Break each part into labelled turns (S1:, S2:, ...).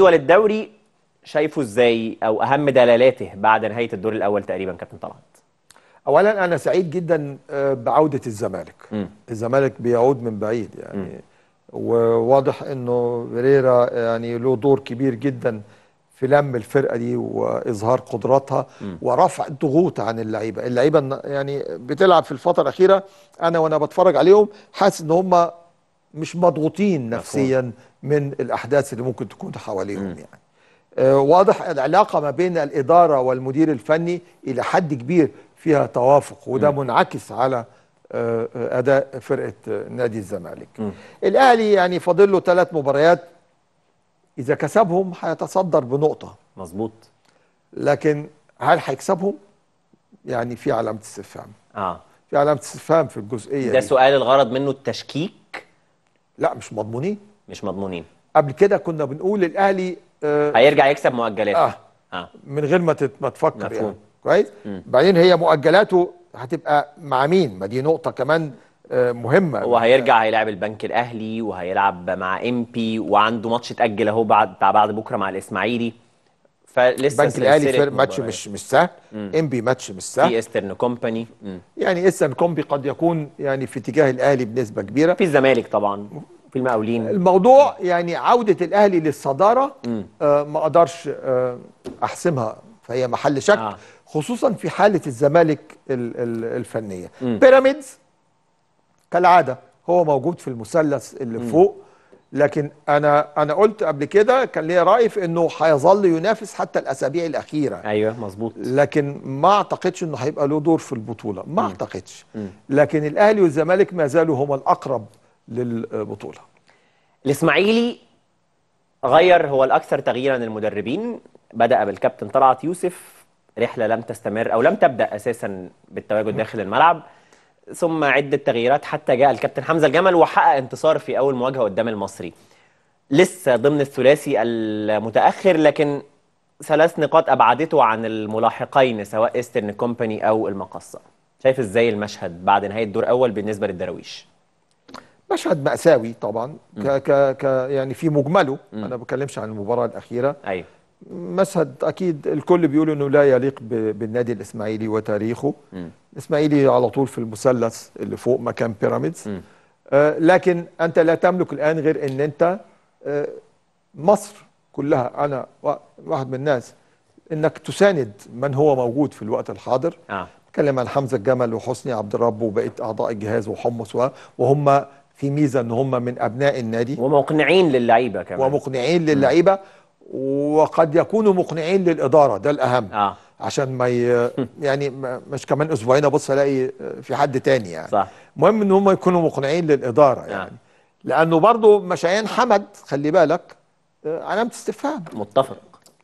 S1: جدول الدوري شايفه ازاي او اهم دلالاته بعد نهايه الدور الاول تقريبا كابتن طلعت
S2: اولا انا سعيد جدا آه، بعوده الزمالك م. الزمالك بيعود من بعيد يعني م. وواضح انه ريرا يعني له دور كبير جدا في لم الفرقه دي واظهار قدراتها ورفع الضغوط عن اللعيبه اللعيبه يعني بتلعب في الفتره الاخيره انا وانا بتفرج عليهم حاسس ان هم مش مضغوطين نفسيا من الاحداث اللي ممكن تكون حواليهم يعني آه، واضح العلاقه ما بين الاداره والمدير الفني الى حد كبير فيها توافق وده م. منعكس على آه، آه، اداء فرقه نادي الزمالك م. الاهلي يعني فاضل له ثلاث مباريات اذا كسبهم هيتصدر بنقطه مظبوط لكن هل هيكسبهم يعني في علامه استفهام اه في علامه استفهام في الجزئيه ده دي. سؤال
S1: الغرض منه التشكيك لا مش مضمونين مش مضمونين
S2: قبل كده كنا بنقول الاهلي
S1: آه هيرجع يكسب مؤجلات آه. آه.
S2: من غير ما ما تفكر يعني. مفهوم. يعني كويس بعدين هي مؤجلاته هتبقى
S1: مع مين ما دي نقطه كمان آه، مهمه وهيرجع هيلاعب البنك الاهلي وهيلعب مع ام بي وعنده ماتش اتاجل اهو بعد بتاع بعد بكره مع الاسماعيلي فلسه البنك الاهلي ماتش مش مش سهل ام بي ماتش مش سهل في ايسترن كومباني
S2: يعني ايسترن كومبي قد يكون يعني في اتجاه الاهلي بنسبه
S1: كبيره في الزمالك طبعا في المقاولين
S2: الموضوع يعني عوده الاهلي للصداره آه ما اقدرش آه احسمها فهي محل شك آه. خصوصا في حاله الزمالك الـ الـ الفنيه بيراميدز كالعاده هو موجود في المثلث اللي م. فوق لكن انا انا قلت قبل كده كان ليا راي في انه هيظل ينافس حتى الاسابيع الاخيره ايوه مظبوط لكن ما اعتقدش انه هيبقى له دور في البطوله ما م. اعتقدش م. لكن الاهلي والزمالك ما زالوا هما الاقرب
S1: للبطوله الاسماعيلي غير هو الاكثر تغييرا المدربين بدا بالكابتن طلعت يوسف رحله لم تستمر او لم تبدا اساسا بالتواجد داخل الملعب ثم عدة تغييرات حتى جاء الكابتن حمزة الجمل وحقق انتصار في أول مواجهة قدام المصري لسه ضمن الثلاثي المتأخر لكن ثلاث نقاط أبعدته عن الملاحقين سواء إيسترن كومباني أو المقصة شايف إزاي المشهد بعد نهاية الدور أول بالنسبة للدراويش
S2: مشهد مأساوي طبعا ك ك ك يعني في مجمله م. انا ما بتكلمش عن المباراه الاخيره ايوه مشهد اكيد الكل بيقول انه لا يليق بالنادي الاسماعيلي وتاريخه م. الاسماعيلي على طول في المثلث اللي فوق مكان بيراميدز آه لكن انت لا تملك الان غير ان انت آه مصر كلها انا واحد من الناس انك تساند من هو موجود في الوقت الحاضر آه. بتكلم عن حمزه الجمل وحسني عبد الرب وبقيه اعضاء الجهاز وحمص وهم في ميزه ان هم من ابناء النادي ومقنعين للعيبه كمان ومقنعين للعيبه وقد يكونوا مقنعين للاداره ده الاهم آه. عشان ما ي... يعني مش كمان اسبوعين ابص الاقي في حد تاني يعني صح المهم ان هم يكونوا مقنعين للاداره آه. يعني, آه. لانه برضه مشيان حمد خلي بالك آه، علامه استفهام
S1: متفق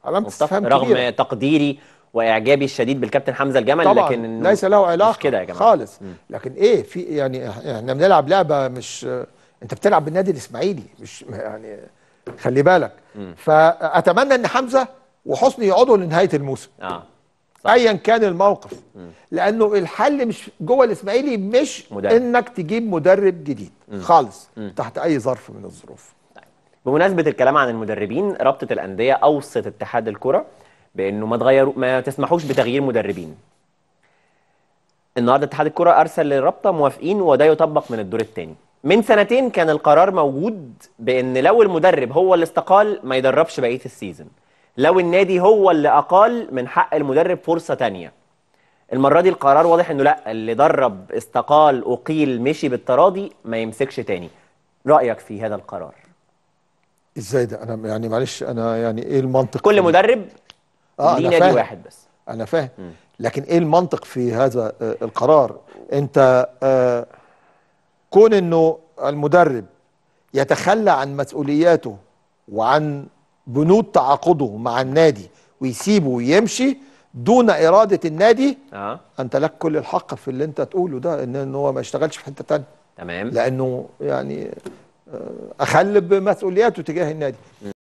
S1: علامه متفق. استفهام رغم كبيرة. تقديري واعجابي الشديد بالكابتن حمزه الجمل طبعًا لكن ليس له
S2: علاقه مش كده يا جماعه خالص م. لكن ايه في يعني احنا بنلعب لعبه مش آه، انت بتلعب بالنادي الاسماعيلي مش يعني خلي بالك مم. فاتمنى ان حمزه وحسني يقعدوا لنهايه الموسم اه ايا كان الموقف مم. لانه الحل مش جوه الاسماعيلي مش مدرب. انك تجيب مدرب جديد
S1: مم. خالص مم. تحت اي ظرف من الظروف بمناسبه الكلام عن المدربين رابطه الانديه اوصت اتحاد الكره بانه ما تغيروا ما تسمحوش بتغيير مدربين النهارده اتحاد الكره ارسل للرابطه موافقين وده يطبق من الدور الثاني من سنتين كان القرار موجود بان لو المدرب هو اللي استقال ما يدربش بقيه السيزون لو النادي هو اللي اقال من حق المدرب فرصه تانية المره دي القرار واضح انه لا اللي درب استقال اقيل مشي بالتراضي ما يمسكش تاني رايك في هذا القرار
S2: ازاي ده انا يعني معلش انا يعني ايه المنطق كل مدرب
S1: آه ليه نادي واحد بس
S2: انا فاهم لكن ايه المنطق في هذا آه، القرار انت آه كون انه المدرب يتخلى عن مسؤولياته وعن بنود تعاقده مع النادي ويسيبه ويمشي دون اراده النادي آه. انت لك كل الحق في اللي انت تقوله ده ان هو ما يشتغلش في حته ثانيه تمام لانه يعني آه، اخل بمسؤولياته تجاه النادي م.